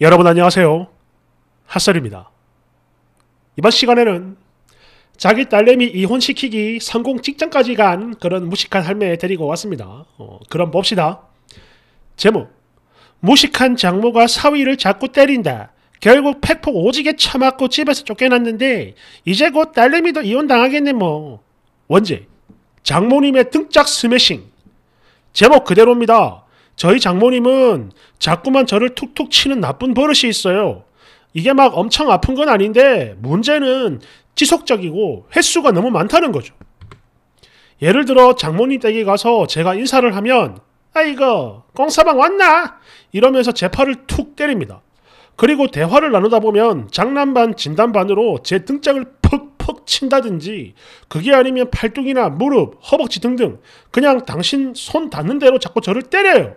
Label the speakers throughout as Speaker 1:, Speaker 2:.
Speaker 1: 여러분 안녕하세요. 핫설입니다. 이번 시간에는 자기 딸내미 이혼시키기 성공 직전까지 간 그런 무식한 할매 데리고 왔습니다. 어, 그럼 봅시다. 제목 무식한 장모가 사위를 자꾸 때린다. 결국 팩폭 오지게 처맞고 집에서 쫓겨났는데 이제 곧 딸내미도 이혼당하겠네 뭐. 원제 장모님의 등짝 스매싱 제목 그대로입니다. 저희 장모님은 자꾸만 저를 툭툭 치는 나쁜 버릇이 있어요. 이게 막 엄청 아픈 건 아닌데 문제는 지속적이고 횟수가 너무 많다는 거죠. 예를 들어 장모님 댁에 가서 제가 인사를 하면 아이거 꽁사방 왔나? 이러면서 제 팔을 툭 때립니다. 그리고 대화를 나누다 보면 장난반 진단반으로 제 등짝을 퍽퍽 친다든지 그게 아니면 팔뚝이나 무릎, 허벅지 등등 그냥 당신 손 닿는 대로 자꾸 저를 때려요.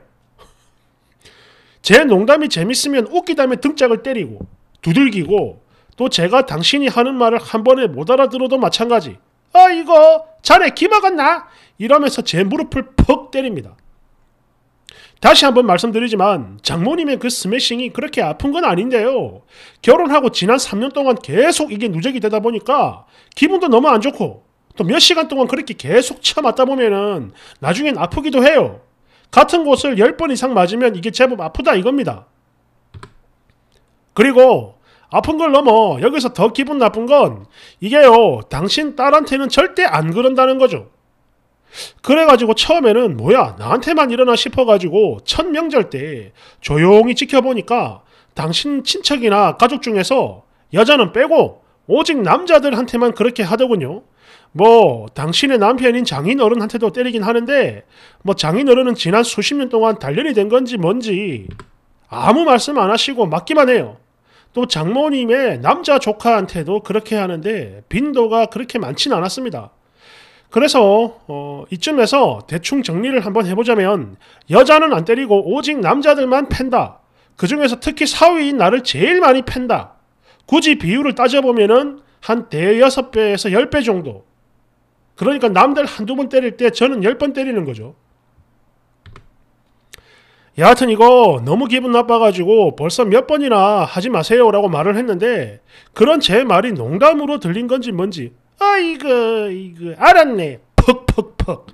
Speaker 1: 제 농담이 재밌으면 웃기다며 등짝을 때리고 두들기고 또 제가 당신이 하는 말을 한 번에 못 알아들어도 마찬가지. 아 이거 자네 기막았나? 이러면서 제 무릎을 퍽 때립니다. 다시 한번 말씀드리지만 장모님의 그 스매싱이 그렇게 아픈 건 아닌데요. 결혼하고 지난 3년 동안 계속 이게 누적이 되다 보니까 기분도 너무 안 좋고 또 몇 시간 동안 그렇게 계속 참았다 보면은 나중엔 아프기도 해요. 같은 곳을 10번 이상 맞으면 이게 제법 아프다 이겁니다. 그리고 아픈 걸 넘어 여기서 더 기분 나쁜 건 이게요 당신 딸한테는 절대 안 그런다는 거죠. 그래가지고 처음에는 뭐야 나한테만 일어나 싶어가지고 첫 명절 때 조용히 지켜보니까 당신 친척이나 가족 중에서 여자는 빼고 오직 남자들한테만 그렇게 하더군요. 뭐 당신의 남편인 장인어른한테도 때리긴 하는데 뭐 장인어른은 지난 수십 년 동안 단련이 된 건지 뭔지 아무 말씀 안 하시고 맞기만 해요. 또 장모님의 남자 조카한테도 그렇게 하는데 빈도가 그렇게 많진 않았습니다. 그래서 어, 이쯤에서 대충 정리를 한번 해보자면 여자는 안 때리고 오직 남자들만 팬다. 그 중에서 특히 사위인 나를 제일 많이 팬다. 굳이 비율을 따져보면은 한 대여섯 배에서 열 배 정도. 그러니까 남들 한두 번 때릴 때 저는 열 번 때리는 거죠. 여하튼 이거 너무 기분 나빠가지고 벌써 몇 번이나 하지 마세요라고 말을 했는데 그런 제 말이 농담으로 들린 건지 뭔지 아이거 이거 알았네 퍽퍽퍽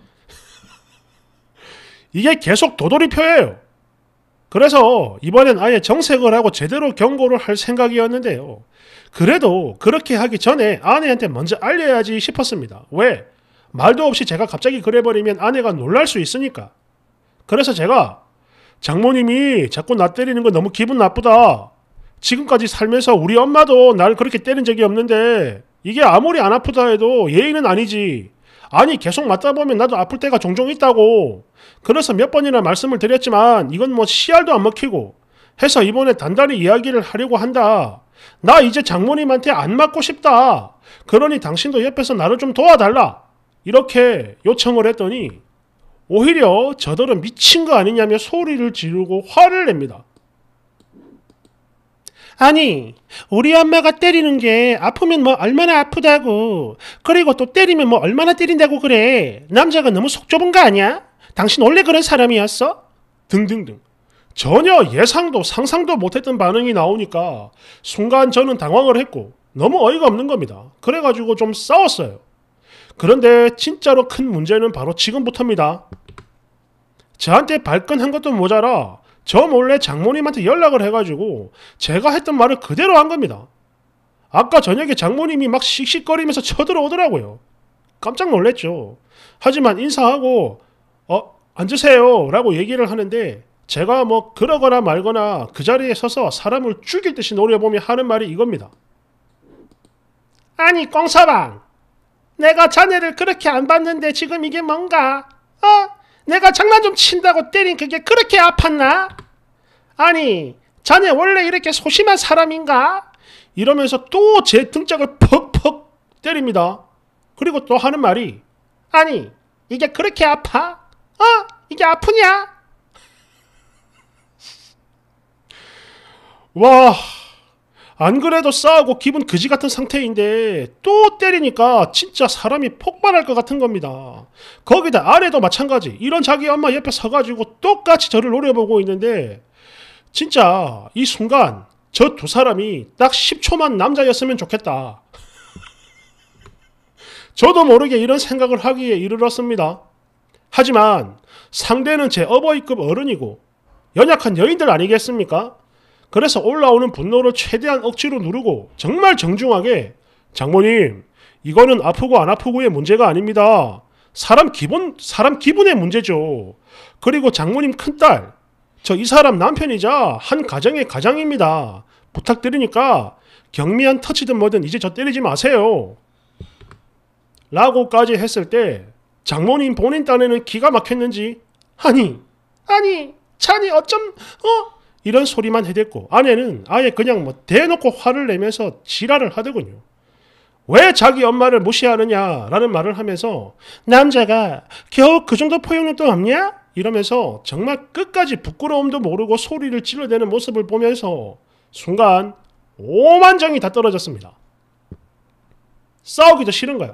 Speaker 1: 이게 계속 도돌이표예요. 그래서 이번엔 아예 정색을 하고 제대로 경고를 할 생각이었는데요. 그래도 그렇게 하기 전에 아내한테 먼저 알려야지 싶었습니다. 왜? 말도 없이 제가 갑자기 그래버리면 아내가 놀랄 수 있으니까. 그래서 제가 장모님이 자꾸 나 때리는 거 너무 기분 나쁘다. 지금까지 살면서 우리 엄마도 날 그렇게 때린 적이 없는데 이게 아무리 안 아프다 해도 예의는 아니지. 아니 계속 맞다 보면 나도 아플 때가 종종 있다고. 그래서 몇 번이나 말씀을 드렸지만 이건 뭐 씨알도 안 먹히고 해서 이번에 단단히 이야기를 하려고 한다. 나 이제 장모님한테 안 맞고 싶다. 그러니 당신도 옆에서 나를 좀 도와달라. 이렇게 요청을 했더니 오히려 저들은 미친 거 아니냐며 소리를 지르고 화를 냅니다. 아니, 우리 엄마가 때리는 게 아프면 뭐 얼마나 아프다고. 그리고 또 때리면 뭐 얼마나 때린다고 그래. 남자가 너무 속 좁은 거 아니야? 당신 원래 그런 사람이었어? 등등등. 전혀 예상도 상상도 못했던 반응이 나오니까 순간 저는 당황을 했고 너무 어이가 없는 겁니다. 그래가지고 좀 싸웠어요. 그런데 진짜로 큰 문제는 바로 지금부터입니다. 저한테 발끈한 것도 모자라 저 몰래 장모님한테 연락을 해가지고 제가 했던 말을 그대로 한 겁니다. 아까 저녁에 장모님이 막 씩씩거리면서 쳐들어오더라고요. 깜짝 놀랬죠 하지만 인사하고 어 앉으세요 라고 얘기를 하는데 제가 뭐 그러거나 말거나 그 자리에 서서 사람을 죽일 듯이 노려보며 하는 말이 이겁니다. 아니 꽝사방 내가 자네를 그렇게 안 봤는데 지금 이게 뭔가? 어? 내가 장난 좀 친다고 때린 그게 그렇게 아팠나? 아니, 자네 원래 이렇게 소심한 사람인가? 이러면서 또 제 등짝을 퍽퍽 때립니다. 그리고 또 하는 말이 아니, 이게 그렇게 아파? 어? 이게 아프냐? 와... 안 그래도 싸우고 기분 그지 같은 상태인데 또 때리니까 진짜 사람이 폭발할 것 같은 겁니다. 거기다 아내도 마찬가지. 이런 자기 엄마 옆에 서가지고 똑같이 저를 노려보고 있는데 진짜 이 순간 저 두 사람이 딱 10초만 남자였으면 좋겠다. 저도 모르게 이런 생각을 하기에 이르렀습니다. 하지만 상대는 제 어버이급 어른이고 연약한 여인들 아니겠습니까? 그래서 올라오는 분노를 최대한 억지로 누르고 정말 정중하게 장모님 이거는 아프고 안 아프고의 문제가 아닙니다. 사람 기본 사람 기분의 문제죠. 그리고 장모님 큰딸 저 이 사람 남편이자 한 가정의 가장입니다. 부탁드리니까 경미한 터치든 뭐든 이제 저 때리지 마세요. 라고까지 했을 때 장모님 본인 딴에는 기가 막혔는지 아니 아니 찬이 어쩜 어 이런 소리만 해댔고 아내는 아예 그냥 뭐 대놓고 화를 내면서 지랄을 하더군요. 왜 자기 엄마를 무시하느냐라는 말을 하면서 남자가 겨우 그 정도 포용력도 없냐? 이러면서 정말 끝까지 부끄러움도 모르고 소리를 질러대는 모습을 보면서 순간 오만장이다 떨어졌습니다. 싸우기도 싫은 거예요.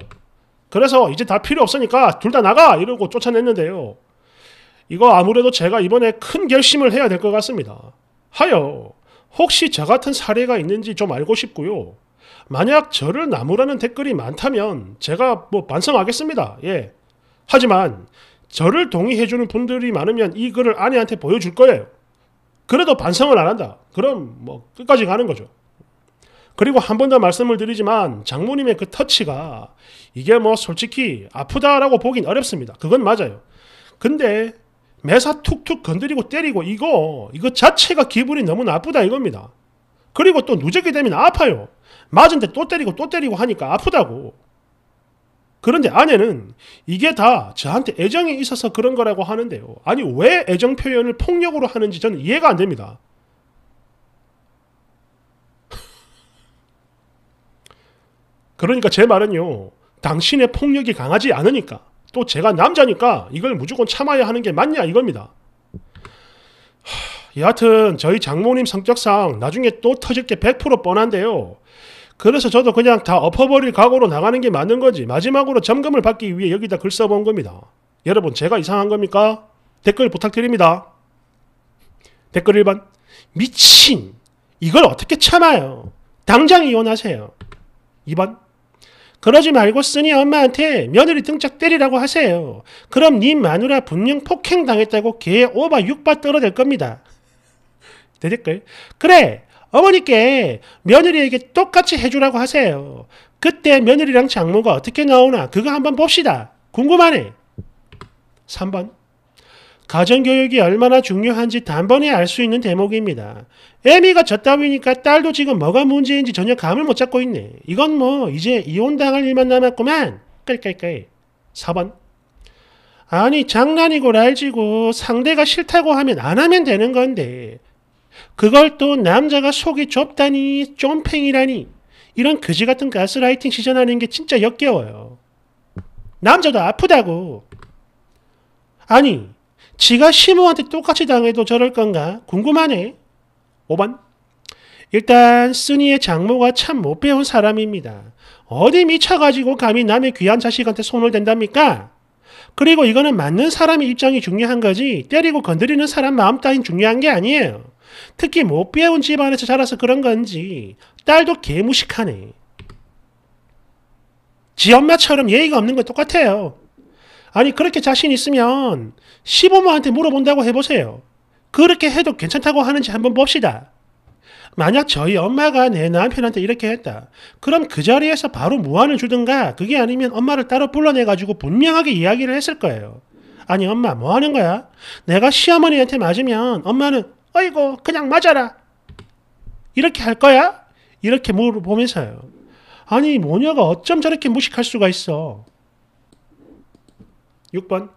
Speaker 1: 그래서 이제 다 필요 없으니까 둘 다 나가! 이러고 쫓아냈는데요. 이거 아무래도 제가 이번에 큰 결심을 해야 될 것 같습니다. 하여 혹시 저 같은 사례가 있는지 좀 알고 싶고요. 만약 저를 나무라는 댓글이 많다면 제가 뭐 반성하겠습니다. 예. 하지만 저를 동의해주는 분들이 많으면 이 글을 아내한테 보여줄 거예요. 그래도 반성을 안 한다. 그럼 뭐 끝까지 가는 거죠. 그리고 한 번 더 말씀을 드리지만 장모님의 그 터치가 이게 뭐 솔직히 아프다라고 보긴 어렵습니다. 그건 맞아요. 근데 매사 툭툭 건드리고 때리고 이거 이거 자체가 기분이 너무 나쁘다 이겁니다. 그리고 또 누적이 되면 아파요. 맞은데 또 때리고 또 때리고 하니까 아프다고. 그런데 아내는 이게 다 저한테 애정이 있어서 그런 거라고 하는데요. 아니 왜 애정 표현을 폭력으로 하는지 저는 이해가 안 됩니다. 그러니까 제 말은요. 당신의 폭력이 강하지 않으니까 또 제가 남자니까 이걸 무조건 참아야 하는 게 맞냐 이겁니다. 여하튼 저희 장모님 성격상 나중에 또 터질 게 100% 뻔한데요. 그래서 저도 그냥 다 엎어버릴 각오로 나가는 게 맞는 거지. 마지막으로 점검을 받기 위해 여기다 글 써본 겁니다. 여러분 제가 이상한 겁니까? 댓글 부탁드립니다. 댓글 1번 미친 이걸 어떻게 참아요? 당장 이혼하세요. 2번 그러지 말고 쓰니 엄마한테 며느리 등짝 때리라고 하세요. 그럼 네 마누라 분명 폭행당했다고 개 오바 육바 떨어질 겁니다. 대댓글. 그래, 어머니께 며느리에게 똑같이 해주라고 하세요. 그때 며느리랑 장모가 어떻게 나오나 그거 한번 봅시다. 궁금하네. 3번. 가정교육이 얼마나 중요한지 단번에 알 수 있는 대목입니다. 애미가 저따위니까 딸도 지금 뭐가 문제인지 전혀 감을 못 잡고 있네. 이건 뭐 이제 이혼당할 일만 남았구만. 깔깔깔. 4번. 아니 장난이고 랄지고 상대가 싫다고 하면 안 하면 되는 건데 그걸 또 남자가 속이 좁다니 쫌팽이라니 이런 그지 같은 가스라이팅 시전하는 게 진짜 역겨워요. 남자도 아프다고. 아니 지가 시므한테 똑같이 당해도 저럴 건가? 궁금하네. 5번. 일단 쓰니의 장모가 참 못 배운 사람입니다. 어디 미쳐가지고 감히 남의 귀한 자식한테 손을 댄답니까? 그리고 이거는 맞는 사람의 입장이 중요한 거지 때리고 건드리는 사람 마음 따윈 중요한 게 아니에요. 특히 못 배운 집안에서 자라서 그런 건지 딸도 개무식하네. 지 엄마처럼 예의가 없는 건 똑같아요. 아니 그렇게 자신 있으면 시부모한테 물어본다고 해보세요. 그렇게 해도 괜찮다고 하는지 한번 봅시다. 만약 저희 엄마가 내 남편한테 이렇게 했다. 그럼 그 자리에서 바로 무안을 주든가 그게 아니면 엄마를 따로 불러내가지고 분명하게 이야기를 했을 거예요. 아니 엄마 뭐 하는 거야? 내가 시어머니한테 맞으면 엄마는 어이고 그냥 맞아라. 이렇게 할 거야? 이렇게 물어보면서요. 아니 모녀가 어쩜 저렇게 무식할 수가 있어. 6번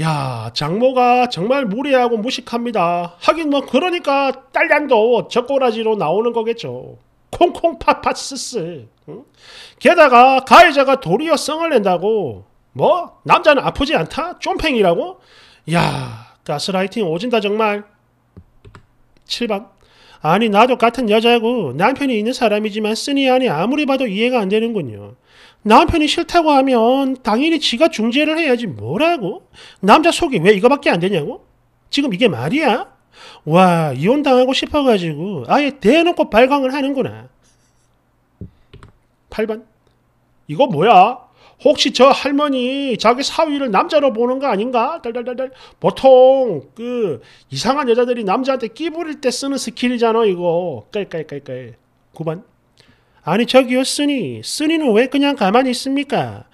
Speaker 1: 야 장모가 정말 무례하고 무식합니다. 하긴 뭐 그러니까 딸량도 젓꼬라지로 나오는 거겠죠. 콩콩팥팥스스 응? 게다가 가해자가 도리어 성을 낸다고 뭐 남자는 아프지 않다? 쫌팽이라고? 야 가스라이팅 오진다 정말 7번 아니 나도 같은 여자고 남편이 있는 사람이지만 쓰니 아니 아무리 봐도 이해가 안 되는군요. 남편이 싫다고 하면 당연히 지가 중재를 해야지 뭐라고? 남자 속이 왜 이거밖에 안 되냐고? 지금 이게 말이야? 와 이혼당하고 싶어가지고 아예 대놓고 발광을 하는구나 8번 이거 뭐야? 혹시 저 할머니 자기 사위를 남자로 보는 거 아닌가? 달달달달. 보통 그 이상한 여자들이 남자한테 끼부릴 때 쓰는 스킬이잖아 이거. 깔깔깔깔. 9번. 아니 저기요 쓰니 쓰니는 왜 그냥 가만히 있습니까?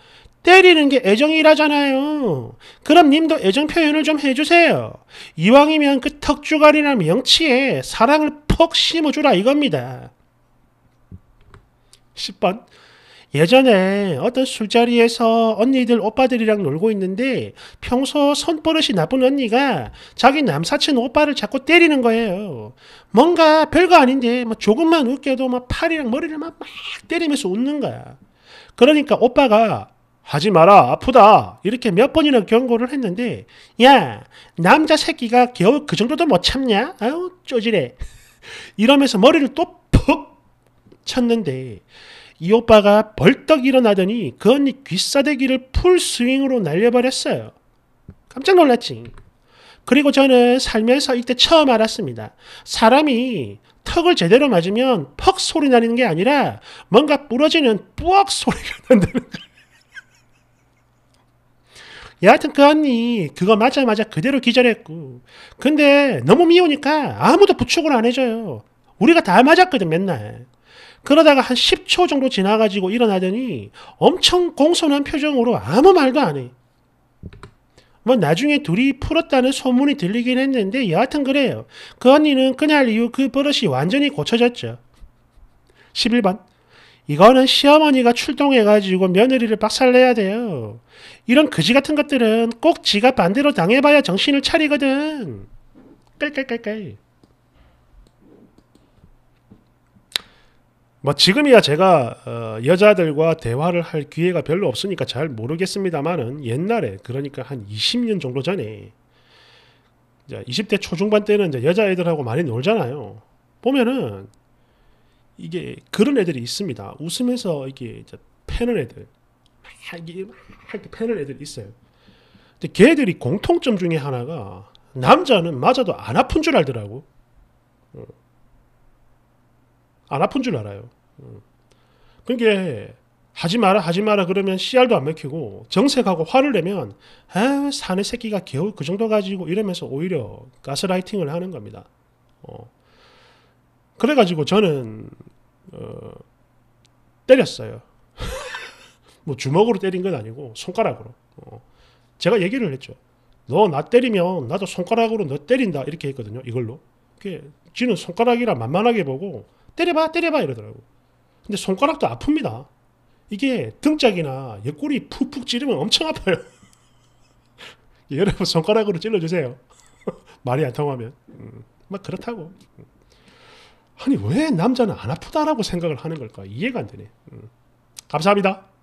Speaker 1: 때리는 게 애정이라잖아요. 그럼 님도 애정 표현을 좀 해주세요. 이왕이면 그 턱주갈이나 명치에 사랑을 푹 심어주라 이겁니다. 10번 예전에 어떤 술자리에서 언니들 오빠들이랑 놀고 있는데 평소 손버릇이 나쁜 언니가 자기 남사친 오빠를 자꾸 때리는 거예요. 뭔가 별거 아닌데 막 뭐 조금만 웃겨도 막 뭐 팔이랑 머리를 막, 막 때리면서 웃는 거야. 그러니까 오빠가 하지 마라 아프다 이렇게 몇 번이나 경고를 했는데 야 남자 새끼가 겨우 그 정도도 못 참냐 아유 쪼지래 이러면서 머리를 또 푹 쳤는데 이 오빠가 벌떡 일어나더니 그 언니 귀싸대기를 풀 스윙으로 날려버렸어요. 깜짝 놀랐지. 그리고 저는 살면서 이때 처음 알았습니다. 사람이 턱을 제대로 맞으면 퍽 소리 나는 게 아니라 뭔가 부러지는 뿌억 소리가 난다는 거예요. 여하튼 그 언니 그거 맞자마자 그대로 기절했고 근데 너무 미우니까 아무도 부축을 안 해줘요. 우리가 다 맞았거든 맨날. 그러다가 한 10초 정도 지나가지고 일어나더니 엄청 공손한 표정으로 아무 말도 안 해. 뭐 나중에 둘이 풀었다는 소문이 들리긴 했는데 여하튼 그래요. 그 언니는 그날 이후 그 버릇이 완전히 고쳐졌죠. 11번. 이거는 시어머니가 출동해가지고 며느리를 박살내야 돼요. 이런 그지 같은 것들은 꼭 지가 반대로 당해봐야 정신을 차리거든. 깔깔깔깔. 뭐 지금이야 제가 어, 여자들과 대화를 할 기회가 별로 없으니까 잘 모르겠습니다만은 옛날에 그러니까 한 20년 정도 전에 이제 20대 초중반 때는 이제 여자애들하고 많이 놀잖아요. 보면은 이게 그런 애들이 있습니다. 웃으면서 이게 패는 애들. 이렇게 패는 애들 있어요. 근데 걔들이 공통점 중에 하나가 남자는 맞아도 안 아픈 줄 알더라고. 안 아픈 줄 알아요. 음. 그러니까 하지 마라 하지 마라 그러면 씨알도 안 먹히고 정색하고 화를 내면 아 사내 새끼가 겨우 그 정도 가지고 이러면서 오히려 가스라이팅을 하는 겁니다. 어. 그래가지고 저는 어, 때렸어요. 뭐 주먹으로 때린 건 아니고 손가락으로. 어. 제가 얘기를 했죠. 너 나 때리면 나도 손가락으로 너 때린다 이렇게 했거든요. 이걸로. 그게 쥐는 손가락이라 만만하게 보고 때려봐 때려봐 이러더라고 근데 손가락도 아픕니다 이게 등짝이나 옆구리 푹푹 찌르면 엄청 아파요 여러분 손가락으로 찔러주세요 말이 안 통하면 음, 막 그렇다고 음. 아니 왜 남자는 안 아프다라고 생각을 하는 걸까 이해가 안 되네 음. 감사합니다